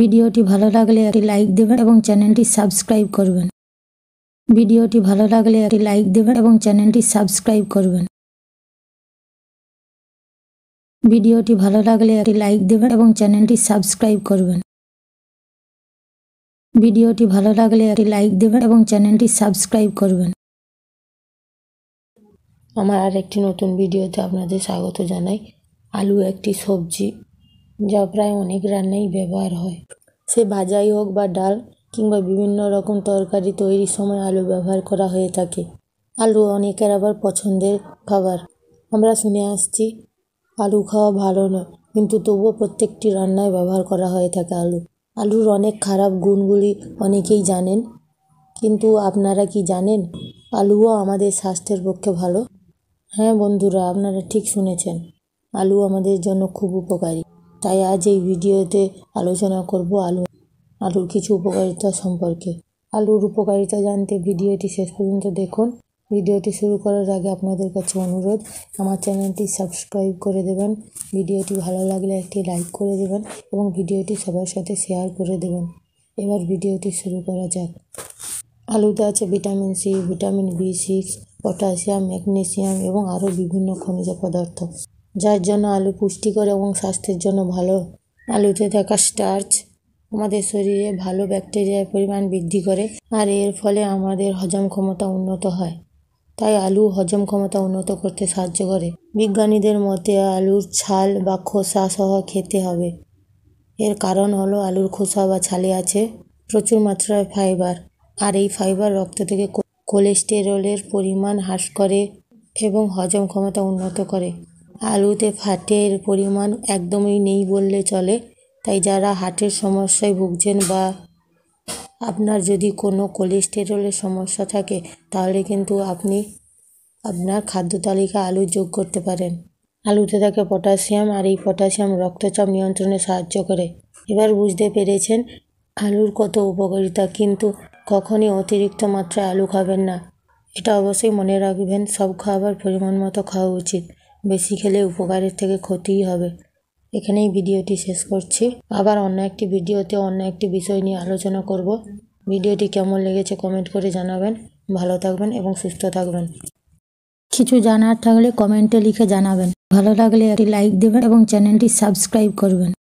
ভিডিওটি ভালো লাগলে একটি লাইক দেবেন এবং চ্যানেলটি সাবস্ক্রাইব করবেন ভিডিওটি ভালো লাগলে একটি লাইক দেবেন এবং চ্যানেলটি সাবস্ক্রাইব করবেন ভিডিওটি ভালো লাগলে একটি লাইক দেবেন এবং চ্যানেলটি সাবস্ক্রাইব করবেন ভিডিওটি ভালো লাগলে একটি লাইক দেবেন এবং চ্যানেলটি সাবস্ক্রাইব করবেন আমার আর একটি নতুন ভিডিওতে আপনাদের স্বাগত জানাই আলু একটি সবজি যা প্রায় অনেক রান্নাই ব্যবহার হয় সে ভাজাই হোক বা ডাল কিংবা বিভিন্ন রকম তরকারি তৈরির সময় আলু ব্যবহার করা হয়ে থাকে আলু অনেকের আবার পছন্দের খাবার আমরা শুনে আসছি আলু খাওয়া ভালো নয় কিন্তু তবুও প্রত্যেকটি রান্নায় ব্যবহার করা হয়ে থাকে আলু আলুর অনেক খারাপ গুণগুলি অনেকেই জানেন কিন্তু আপনারা কি জানেন আলুও আমাদের স্বাস্থ্যের পক্ষে ভালো হ্যাঁ বন্ধুরা আপনারা ঠিক শুনেছেন আলু আমাদের জন্য খুব উপকারী তাই আজ এই ভিডিওতে আলোচনা করব আলু আলুর কিছু উপকারিতা সম্পর্কে আলুর উপকারিতা জানতে ভিডিওটি শেষ পর্যন্ত দেখুন ভিডিওটি শুরু করার আগে আপনাদের কাছে অনুরোধ আমার চ্যানেলটি সাবস্ক্রাইব করে দেবেন ভিডিওটি ভালো লাগলে একটি লাইক করে দেবেন এবং ভিডিওটি সবার সাথে শেয়ার করে দেবেন এবার ভিডিওটি শুরু করা যাক আলুতে আছে vitamin C vitamin B six potassium magnesium এবং আরও বিভিন্ন খনিজ পদার্থ যার জন্য আলু পুষ্টিকর এবং স্বাস্থ্যের জন্য ভালো আলুতে থাকা স্টার্চ আমাদের শরীরে ভালো ব্যাকটেরিয়ার পরিমাণ বৃদ্ধি করে আর এর ফলে আমাদের হজম ক্ষমতা উন্নত হয় তাই আলু হজম ক্ষমতা উন্নত করতে সাহায্য করে বিজ্ঞানীদের মতে আলুর ছাল বা খোসা সহ খেতে হবে এর কারণ হলো আলুর খোসা বা ছালে আছে প্রচুর মাত্রায় ফাইবার আর এই ফাইবার রক্ত থেকে কোলেস্টেরলের পরিমাণ হ্রাস করে এবং হজম ক্ষমতা উন্নত করে আলুতে ফ্যাটের পরিমাণ একদমই নেই বললে চলে তাই যারা হার্টের সমস্যায় ভুগছেন বা আপনার যদি কোনো কোলেস্টেরলের সমস্যা থাকে তাহলে কিন্তু আপনি আপনার খাদ্য তালিকা আলু যোগ করতে পারেন আলুতে থাকে পটাশিয়াম আর এই পটাশিয়াম রক্তচাপ নিয়ন্ত্রণে সাহায্য করে এবার বুঝতে পেরেছেন আলুর কত উপকারিতা কিন্তু কখনই অতিরিক্ত মাত্রায় আলু খাবেন না এটা অবশ্যই মনে রাখবেন সব খাবার পরিমাণ মতো খাওয়া উচিত বেশি খেলে উপকারের থেকে ক্ষতিই হবে এখানেই ভিডিওটি শেষ করছি আবার অন্য একটি ভিডিওতে অন্য একটি বিষয় নিয়ে আলোচনা করব ভিডিওটি কেমন লেগেছে কমেন্ট করে জানাবেন ভালো থাকবেন এবং সুস্থ থাকবেন কিছু জানার থাকলে কমেন্টে লিখে জানাবেন ভালো লাগলে একটি লাইক দেবেন এবং চ্যানেলটি সাবস্ক্রাইব করবেন